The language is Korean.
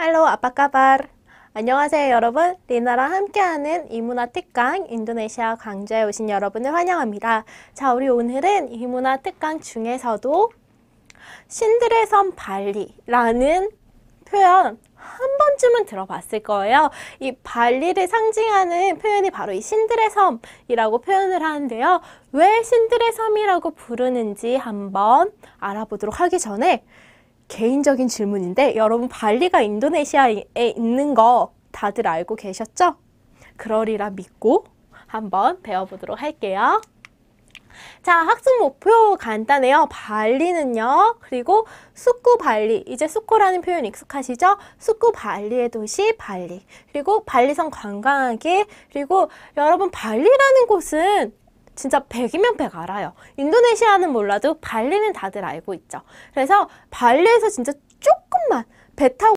할로 아빠 까발 안녕하세요 여러분 리나랑 함께하는 이문화 특강 인도네시아 광주에 오신 여러분을 환영합니다 자 우리 오늘은 이문화 특강 중에서도 신들의 섬 발리라는 표현 한 번쯤은 들어봤을 거예요. 이 발리를 상징하는 표현이 바로 이 신들의 섬이라고 표현을 하는데요. 왜 신들의 섬이라고 부르는지 한번 알아보도록 하기 전에 개인적인 질문인데 여러분 발리가 인도네시아에 있는 거 다들 알고 계셨죠? 그러리라 믿고 한번 배워보도록 할게요. 자, 학습 목표 간단해요. 발리는요. 그리고 숙구 발리. 이제 숙구라는 표현 익숙하시죠? 숙구 발리의 도시 발리. 그리고 발리성 관광하기. 그리고 여러분 발리라는 곳은 진짜 100이면 100 알아요. 인도네시아는 몰라도 발리는 다들 알고 있죠. 그래서 발리에서 진짜 조금만 배 타고